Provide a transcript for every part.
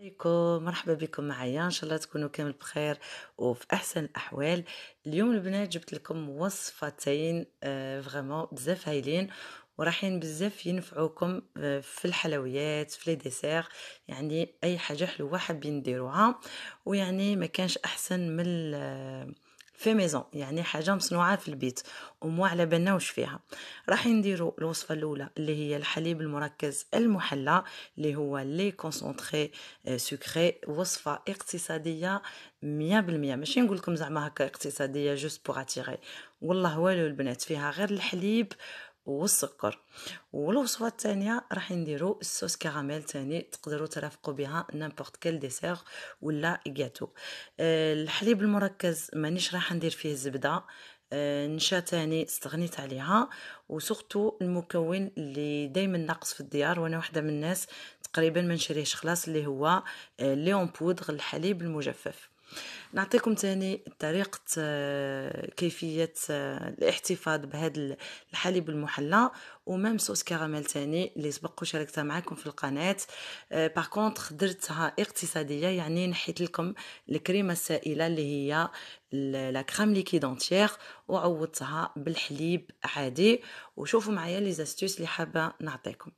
عليكم مرحبا بكم معايا ان شاء الله تكونوا كامل بخير وفي احسن الاحوال اليوم البنات جبت لكم وصفتين فريمون آه، بزاف هايلين وراحين بزاف ينفعوكم آه، في الحلويات في لي ديسير يعني اي حاجه حلوه حابين ديروها ويعني ما كانش احسن من في ميزون يعني حاجه مصنوعه في البيت ومو على بالنا واش فيها راح نديرو الوصفه الاولى اللي هي الحليب المركز المحلى اللي هو لي كونسونتخي آه، سكري وصفه اقتصاديه مية بالمية ماشي نقولكم زعما هكا اقتصاديه جوست بوغ اتيغي والله والو البنات فيها غير الحليب والسكر والوصفه الثانيه راح نديرو الصوص كراميل ثاني تقدروا ترافقوا بها نيمبورط كيل ديسير ولا غاتو آه، الحليب المركز مانيش راح ندير فيه الزبده آه، نشا تاني استغنيت عليها وسورتو المكون اللي دائما ناقص في الديار وانا واحده من الناس تقريبا ما نشريهش خلاص اللي هو ليون آه، بودغ الحليب المجفف نعطيكم تاني طريقة آه، كيفية آه، الاحتفاظ بهذا الحليب المحلى وميم صوص كراميل تاني اللي سبق وشاركتها معاكم في القناه باغ آه، كونتر درتها اقتصاديه يعني نحيت لكم الكريمه السائله اللي هي لا كريم ليكيد انتيير وعوضتها بالحليب عادي وشوفوا معايا لي زاستوس اللي حابه نعطيكم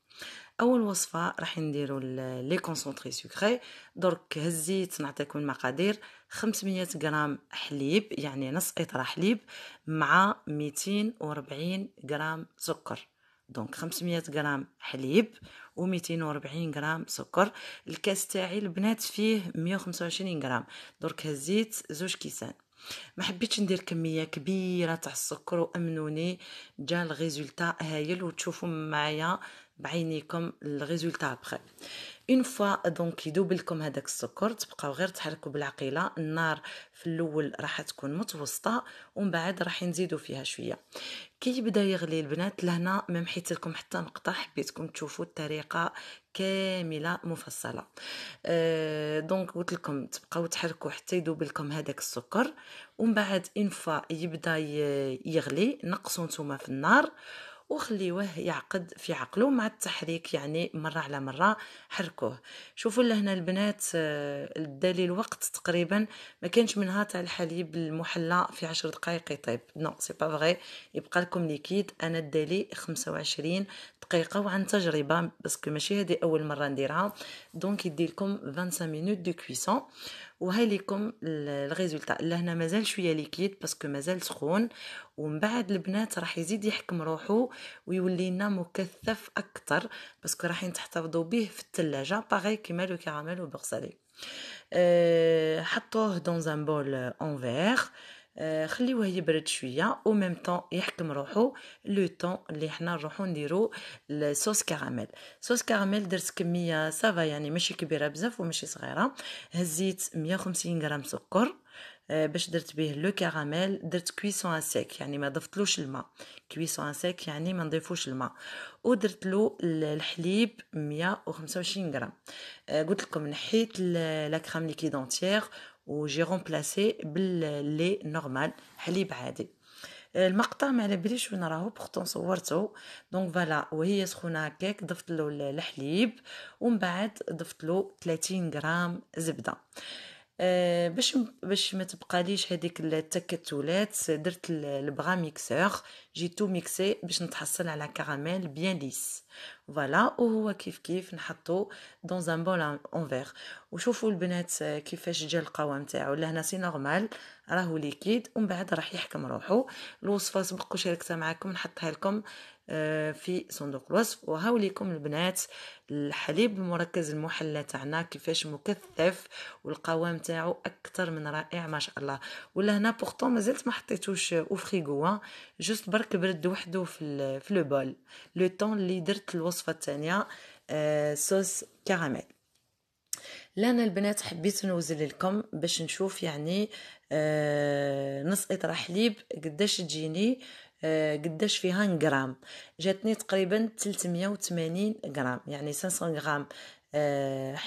اول وصفه راح نديرو لي كونسونطري سكري درك هزيت نعطيكم المقادير 500 غرام حليب يعني نص قطره حليب مع 240 غرام سكر دونك 500 غرام حليب و240 غرام سكر الكاس تاعي البنات فيه 125 غرام درك هزيت زوج كيسان ما حبيتش ندير كميه كبيره تاع السكر وامنوني جا الريزلت هايل وتشوفوا معايا بعينيكم الريزولتا ابخي اون فوا دونك يذوب لكم هذاك السكر تبقاو غير تحركوا بالعقيله النار في الاول راح تكون متوسطه ومن بعد راح نزيدوا فيها شويه كي يبدا يغلي البنات لهنا ما محيت لكم حتى نقطه حبيتكم تشوفوا الطريقه كامله مفصله أه دونك قلت لكم تبقاو تحركوا حتى يذوب لكم هذاك السكر ومن بعد اون فوا يبدا يغلي نقصوا نتوما في النار وخليوه يعقد في عقله مع التحريك يعني مرة على مرة حركوه شوفوا لهنا البنات آه، دالي الوقت تقريبا ما كانش منها تاع الحليب المحلى في عشر دقائق يطيب نو سي با فغي يبقى لكم ليكيد انا الدالي 25 دقيقة وعن تجربة باسكو ماشي هذه اول مرة نديرها دونك يدي لكم 25 مينوت دو كويسون وهاي الغيزولتا الريزولتا لهنا مازال شويه ليكيد باسكو مازال سخون ومن بعد البنات راح يزيد يحكم روحو ويولي لنا مكثف اكثر باسكو راحين تحتفظوا به في الثلاجه باغي كيما لو كراميل وبغسالي أه حطوه دون ان بول اون فيغ آه، خليوه يبرد شويه او ميم طون يحكم روحو لو طون اللي حنا نروحو نديرو الصوص كراميل صوص كراميل درت كميه سافا يعني ماشي كبيره بزاف وماشي صغيره هزيت 150 غرام سكر آه، باش درت به لو كراميل درت كويسون سيك يعني ما ضفتلوش الماء كويسون سيك يعني ما نضيفوش الماء ودرت له الحليب 125 غرام آه، قلت لكم نحيت لا كريم ليكيد انتيير وجي رومبلاسي باللي نورمال حليب عادي آه، المقطع ما على باليش وين راهو بورتون صورته دونك فوالا وهي سخونه هكاك ضفت له الحليب ومن بعد ضفت له 30 غرام زبده آه، باش باش ما تبقاليش هذيك التكتلات درت البغا ميكسور جي تو ميكسي باش نتحصل على كراميل بيان ليس فوالا وهو كيف كيف نحطو دون ان بول فيغ وشوفوا البنات كيفاش جا القوام تاعو لهنا سي نورمال راهو ليكيد ومن بعد راح يحكم روحو الوصفه سبق شاركتها معكم نحطها لكم في صندوق الوصف وهاو ليكم البنات الحليب المركز المحلى تاعنا كيفاش مكثف والقوام تاعو اكثر من رائع ما شاء الله ولا هنا بورطو مازلت ما حطيتوش او فريغو جوست برك برد وحده في في لو بول لو طون اللي درت الوصفه الوصفة الثانية آه، صوص كراميل لأن البنات حبيت نوزل لكم باش نشوف يعني آه، نص اطرة حليب قداش تجيني آه، قداش فيها غرام جاتني تقريبا 380 غرام يعني 500 غرام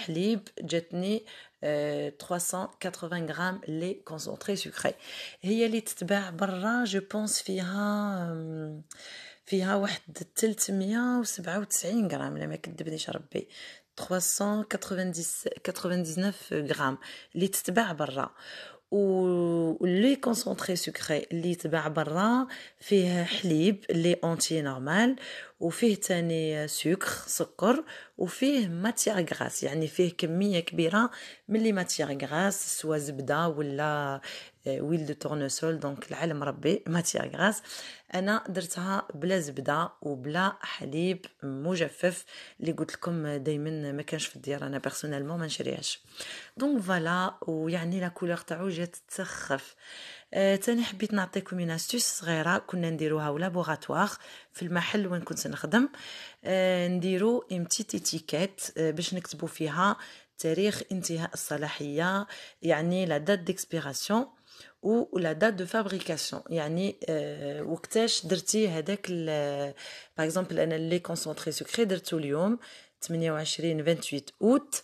lip, jetny, 380 grammes, lait concentré sucré. Et il y a le litre je pense, Fira, euh, Fira, ouais, le tilt mian, ou c'est pas, c'est un gramme, les mecs de Benicharpé. 399 grammes, litre de ولي كونسونطري سكري اللي يتباع برا فيه حليب اللي اونتي نورمال وفيه تاني سكر سكر وفيه ماتيغ غراس يعني فيه كميه كبيره من لي ماتيغ غراس سوا زبده ولا آه، ويل دو تورنوسول دونك العلم ربي ماتيا غراس انا درتها بلا زبده وبلا حليب مجفف اللي قلت لكم دائما ما كانش في الديار انا بيرسونيلمون ما نشريهاش دونك فوالا ويعني لا كولور تاعو جات تسخف آه تاني حبيت نعطيكم اون استوس صغيره كنا نديروها ولابوغاتوار في المحل وين كنت نخدم آه نديرو ام بتيت اتيكيت باش نكتبو فيها تاريخ انتهاء الصلاحيه يعني لا دات ديكسبيراسيون ولا دات دو فابريكاسيون يعني آه وقتاش درتي هذاك باغ اكزومبل انا لي كونسونتري سكري درتو اليوم 28 28 اوت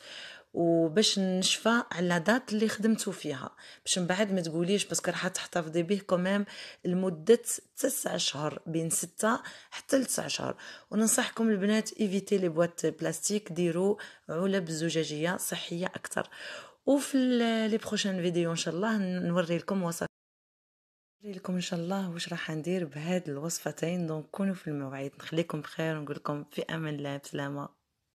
وباش نشفى على دات اللي خدمتو فيها باش من بعد ما تقوليش باسكو راح تحتفظي به كمام لمده 9 شهور بين 6 حتى ل 9 شهور وننصحكم البنات ايفيتي لي بواط بلاستيك ديروا علب زجاجيه صحيه اكثر وفي لي بروشين فيديو ان شاء الله نوري لكم وصفه نوري لكم ان شاء الله واش راح ندير بهاد الوصفتين دونك كونوا في الموعد نخليكم بخير ونقول لكم في امان الله بسلامه